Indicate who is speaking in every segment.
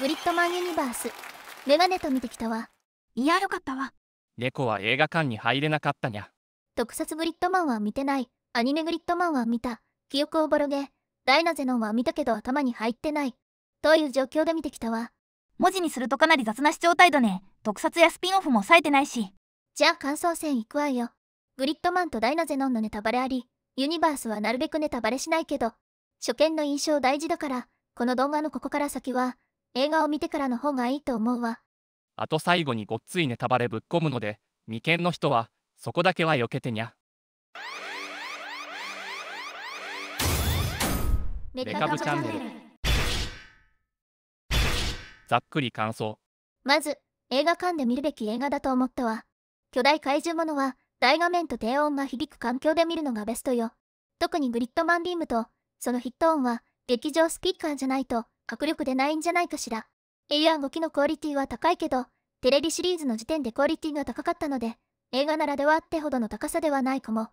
Speaker 1: グリッドマンユニバースメガネと見てきたわいやよかったわ
Speaker 2: 猫は映画館に入れなかったにゃ
Speaker 1: 特撮グリッドマンは見てないアニメグリッドマンは見た記憶をぼろげダイナゼノンは見たけど頭に入ってないという状況で見てきたわ文字にするとかなり雑な視聴態度ね特撮やスピンオフも冴えてないしじゃあ感想戦いくわよグリッドマンとダイナゼノンのネタバレありユニバースはなるべくネタバレしないけど初見の印象大事だからこの動画のここから先は映画を見てからの方がいいと思うわ。
Speaker 2: あと最後にごっついネタバレぶっ込むので、眉間の人は、そこだけは避けてにゃ。
Speaker 1: メカブチャンネル。
Speaker 2: ざっくり感想。
Speaker 1: まず、映画館で見るべき映画だと思ったわ。巨大怪獣ものは、大画面と低音が響く環境で見るのがベストよ。特にグリッドマンビームと、そのヒット音は、劇場スピーカーじゃないと、迫力でないんじゃないかしら。a 5機のクオリティは高いけど、テレビシリーズの時点でクオリティが高かったので、映画ならではってほどの高さではないかも。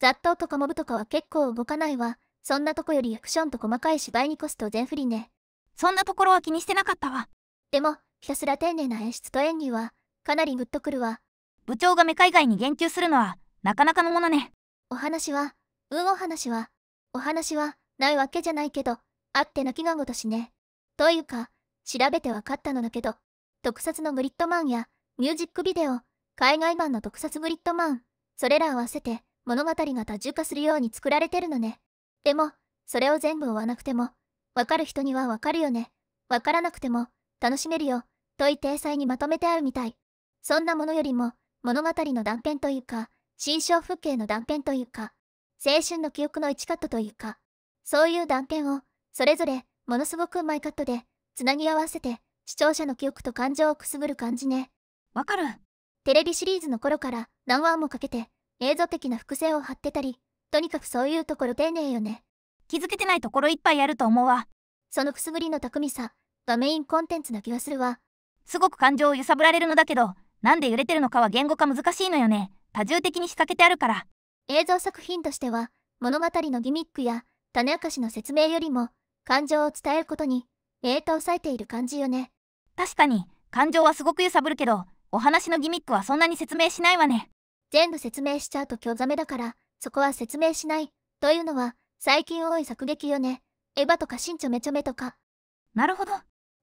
Speaker 1: 雑踏とかモブとかは結構動かないわ。そんなとこよりアクションと細かい芝居にコスト全振りね。そんなところは気にしてなかったわ。でも、ひたすら丁寧な演出と演技は、かなりグッとくるわ。部長がメカ以外に言及するのは、なかなかのものね。お話は、うんお話は、お話は、ないわけじゃないけど、あって泣きがごとしね。というか、調べて分かったのだけど、特撮のグリッドマンや、ミュージックビデオ、海外版の特撮グリッドマン、それら合わせて物語が多重化するように作られてるのね。でも、それを全部追わなくても、わかる人にはわかるよね。わからなくても、楽しめるよ、という体裁にまとめてあるみたい。そんなものよりも、物語の断片というか、心象風景の断片というか、青春の記憶の一カットというか、そういう断片を、それぞれ、ものすごくうまいカットで、つなぎ合わせて、視聴者の記憶と感情をくすぐる感じね。わかる。テレビシリーズの頃から何話もかけて、映像的な複製を貼ってたり、とにかくそういうところ丁寧よね。気づけてないところいっぱいあると思うわ。そのくすぐりの巧みさがメインコンテンツな気はするわ。すごく感情を揺さぶられるのだけど、なんで揺れてるのかは言語化難しいのよね。多重的に仕掛けてあるから。映像作品としては、物語のギミックや種明かしの説明よりも、感情を伝えることにえーと抑えている感じよね確かに感情はすごく揺さぶるけどお話のギミックはそんなに説明しないわね全部説明しちゃうと興ざめだからそこは説明しないというのは最近多い作劇よねエヴァとか新ちょめちょめとかなるほど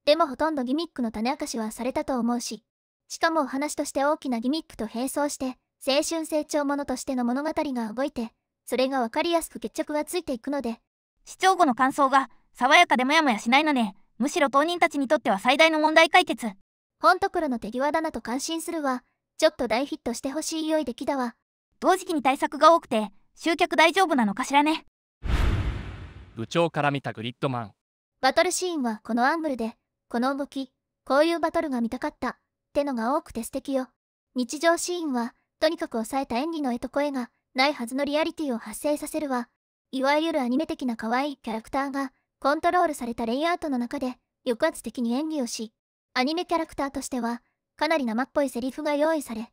Speaker 1: でもほとんどギミックの種明かしはされたと思うししかもお話として大きなギミックと並走して青春成長ものとしての物語が動いてそれが分かりやすく決着がついていくので視聴後の感想が爽やかでモヤモヤしないのねむしろ当人たちにとっては最大の問題解決ほんところの手際だなと感心するわちょっと大ヒットしてほしい良い出来だわ同時期に対策が多くて集客大丈夫なのかしらね
Speaker 2: 部長から見たグリッドマン
Speaker 1: バトルシーンはこのアングルでこの動きこういうバトルが見たかったってのが多くて素敵よ日常シーンはとにかく抑えた演技の絵と声がないはずのリアリティを発生させるわいわゆるアニメ的な可愛いキャラクターがコントロールされたレイアウトの中で抑圧的に演技をし、アニメキャラクターとしては、かなり生っぽいセリフが用意され、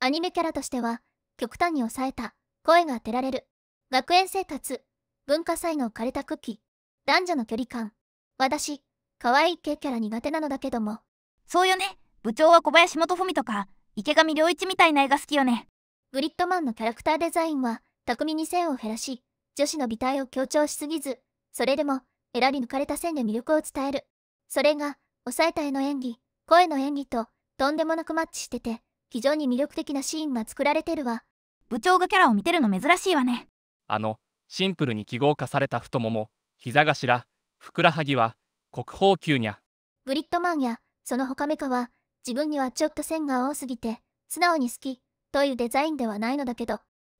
Speaker 1: アニメキャラとしては、極端に抑えた、声が当てられる、学園生活、文化才能枯れた空気、男女の距離感、私、可愛い系キャラ苦手なのだけども。そうよね、部長は小林元文とか、池上良一みたいな絵が好きよね。グリッドマンのキャラクターデザインは、巧みに線を減らし、女子の美体を強調しすぎず、それでも、選び抜かれた線で魅力を伝える。それが、抑えた絵の演技、声の演技と、とんでもなくマッチしてて、非常に魅力的なシーンが作られてるわ。部長がキャラを見てるの珍しいわね。
Speaker 2: あの、シンプルに記号化された太もも、膝頭、ふくらはぎは、国宝級にゃ。
Speaker 1: グリッドマンや、その他メカは、自分にはちょっと線が多すぎて、素直に好き、というデザインではないのだけど、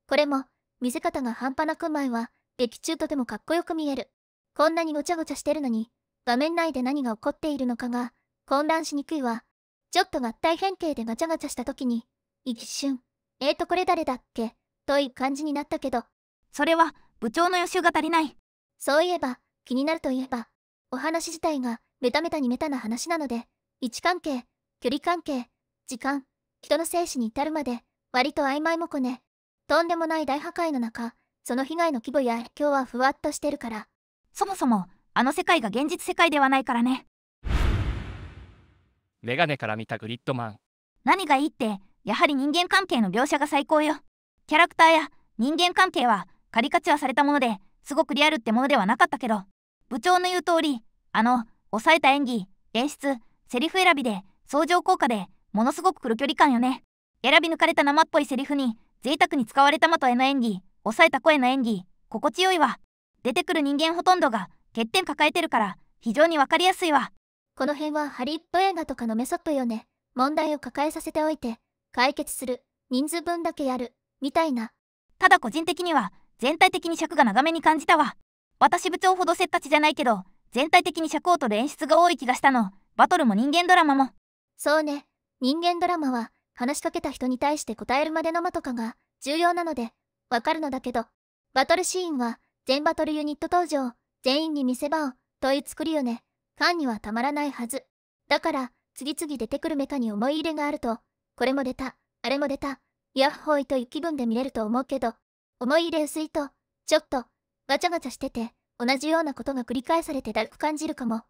Speaker 1: これも、見せ方が半端なく前は、劇中とてもかっこよく見える。こんなにごちゃごちゃしてるのに、画面内で何が起こっているのかが混乱しにくいわ。ちょっと合体変形でガチャガチャした時に、一瞬、えーとこれ誰だっけという感じになったけど。それは部長の予習が足りない。そういえば、気になるといえば、お話自体がメタメタにメタな話なので、位置関係、距離関係、時間、人の生死に至るまで、割と曖昧もこね。とんでもない大破壊の中、その被害の規模や影響はふわっとしてるから、そもそもあの世界が現実世界ではないからね
Speaker 2: メガネから見たグリッドマン
Speaker 1: 何がいいってやはり人間関係の描写が最高よキャラクターや人間関係はカリカチュアされたものですごくリアルってものではなかったけど部長の言う通りあの抑えた演技演出セリフ選びで相乗効果でものすごく来る距離感よね選び抜かれた生っぽいセリフに贅沢に使われた的への演技抑えた声の演技心地よいわ出てくる人間ほとんどが欠点抱えてるから非常に分かりやすいわこの辺はハリウッド映画とかのメソッドよね問題を抱えさせておいて解決する人数分だけやるみたいなただ個人的には全体的に尺が長めに感じたわ私部長ほどせっかちじゃないけど全体的に尺を取る演出が多い気がしたのバトルも人間ドラマもそうね人間ドラマは話しかけた人に対して答えるまでの間とかが重要なのでわかるのだけどバトルシーンは全バトルユニット登場、全員に見せ場を問い作るよね。ファンにはたまらないはず。だから、次々出てくるメカに思い入れがあると、これも出た、あれも出た、ヤッホーイという気分で見れると思うけど、思い入れ薄いと、ちょっと、ガチャガチャしてて、同じようなことが繰り返されてだるく感じるかも。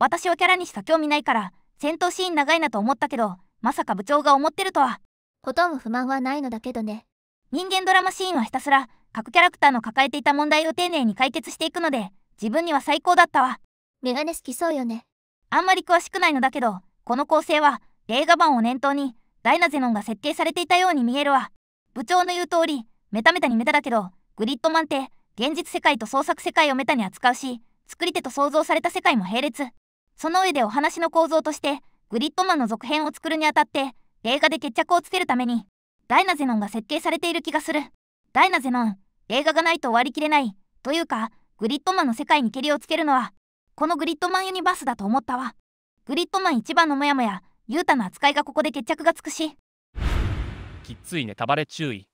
Speaker 1: 私をキャラにしか興味ないから、戦闘シーン長いなと思ったけど、まさか部長が思ってるとは。ほとんど不満はないのだけどね。人間ドラマシーンはひたすら、各キャラクターの抱えていた問題を丁寧に解決していくので、自分には最高だったわ。メガネ好きそうよね。あんまり詳しくないのだけど、この構成は映画版を念頭にダイナゼノンが設計されていたように見えるわ。部長の言う通り、メタメタにメタだけど、グリッドマンって現実世界と創作世界をメタに扱うし、作り手と創造された世界も並列。その上でお話の構造として、グリッドマンの続編を作るにあたって、映画で決着をつけるために、ダイナゼノンが設計されている気がする。ダイナゼノン映画がないと割り切れないというかグリッドマンの世界にけりをつけるのはこのグリッドマンユニバースだと思ったわグリッドマン一番のモヤモヤユータの扱いがここで決着がつくし
Speaker 2: きついネタバレ注意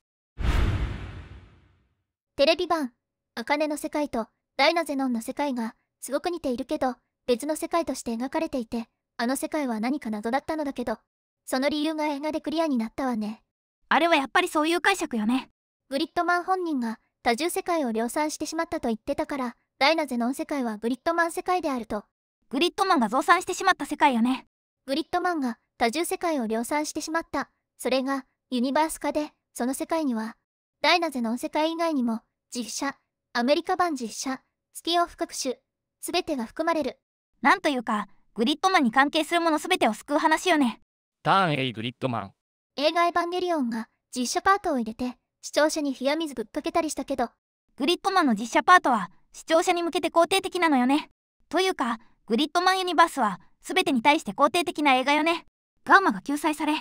Speaker 1: テレビ版「アカネの世界」と「ダイナゼノン」の世界がすごく似ているけど別の世界として描かれていてあの世界は何か謎だったのだけどその理由が映画でクリアになったわねあれはやっぱりそういう解釈よねグリッドマン本人が多重世界を量産してしまったと言ってたからダイナゼノン世界はグリッドマン世界であるとグリッドマンが増産してしまった世界よねグリッドマンが多重世界を量産してしまったそれがユニバース化でその世界にはダイナゼノン世界以外にも実写アメリカ版実写スティオフ各種全てが含まれるなんというかグリッドマンに関係するもの全てを救う話よね
Speaker 2: ターン A グリッドマン
Speaker 1: 映画「エヴァンゲリオン」が実写パートを入れて視聴者に冷や水ぶっかけたりしたけどグリッドマンの実写パートは視聴者に向けて肯定的なのよねというかグリッドマンユニバースは全てに対して肯定的な映画よねガンマが救済され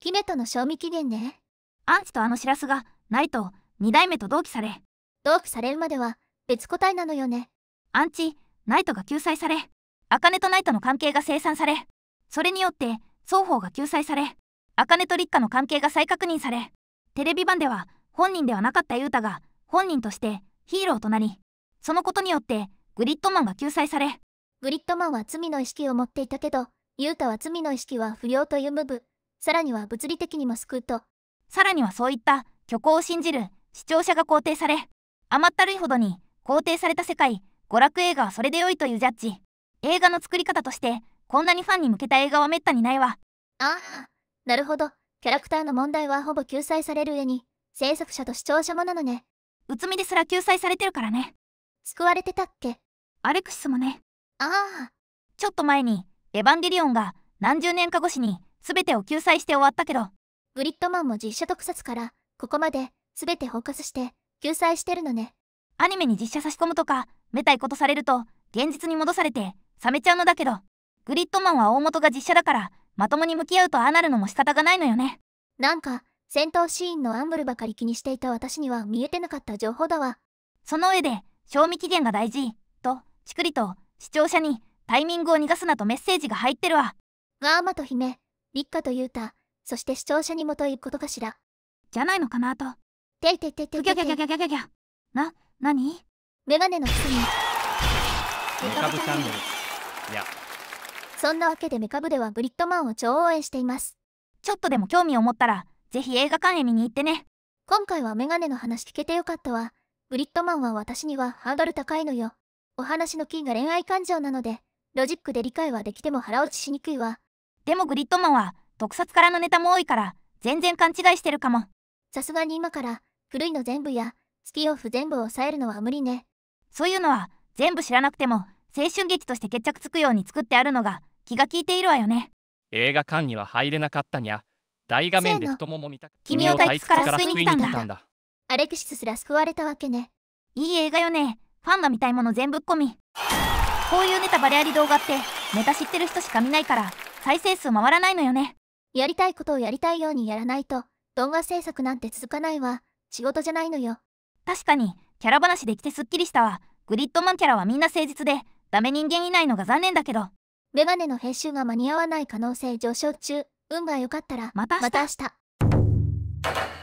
Speaker 1: キメとの賞味期限ねアンチとあのシラスがないと2代目と同期され同期されるまでは別個体なのよねアンチナイトが救済されアカネとナイトの関係が清算されそれによって双方が救済されアカネと立花の関係が再確認されテレビ版では本人ではなかったユータが本人としてヒーローとなりそのことによってグリッドマンが救済されグリッドマンは罪の意識を持っていたけどユータは罪の意識は不良というムーブさらには物理的にも救うとさらにはそういった虚構を信じる視聴者が肯定され甘ったるいほどに肯定された世界娯楽映画はそれで良いというジャッジ映画の作り方としてこんなにファンに向けた映画はめったにないわああなるほどキャラクターの問題はほぼ救済される上に制作者と視聴者もなのねうつみですら救済されてるからね救われてたっけアレクシスもねああちょっと前にエヴァンゲリオンが何十年か越しに全てを救済して終わったけどグリッドマンも実写特撮からここまで全て包括して救済してるのねアニメに実写差し込むとかめたいことされると現実に戻されて冷めちゃうのだけどグリッドマンは大元が実写だからまともに向き合うとああなるのも仕方がないのよねなんか戦闘シーンのアンブルばかり気にしていた私には見えてなかった情報だわ。その上で、賞味期限が大事、と、ちくりと、視聴者に、タイミングを逃がすなとメッセージが入ってるわ。ガーマと姫、立花とユータ、そして視聴者にもということかしら。じゃないのかなと。ていていていていて。ギャギャギャギャギャギャ。な、なにメガネのくせに。メ
Speaker 2: カブチャンネル。いや。
Speaker 1: そんなわけでメカブではブリットマンを超応援しています。ちょっとでも興味を持ったら、ぜひ映画館へ見に行ってね。今回はメガネの話聞けてよかったわ。グリットマンは私にはハードル高いのよ。お話のキーが恋愛感情なので、ロジックで理解はできても腹落ちしにくいわ。でもグリットマンは、特撮からのネタも多いから、全然勘違いしてるかも。さすがに今から、古いの全部や、月ピンオフ全部を抑えるのは無理ね。そういうのは、全部知らなくても、青春劇として決着つくように作ってあるのが、気が利いているわよね。
Speaker 2: 映画館には入れなかったにゃ。大画面で太もも見た君を退屈から救いに来たんだ
Speaker 1: アレクシスすら救われたわけねいい映画よねファンが見たいもの全ぶっ込みこういうネタバレあり動画ってネタ知ってる人しか見ないから再生数回らないのよねやりたいことをやりたいようにやらないと動画制作なんて続かないわ仕事じゃないのよ確かにキャラ話できてすっきりしたわグリッドマンキャラはみんな誠実でダメ人間いないのが残念だけどメガネの編集が間に合わない可能性上昇中運が良かったらまた明日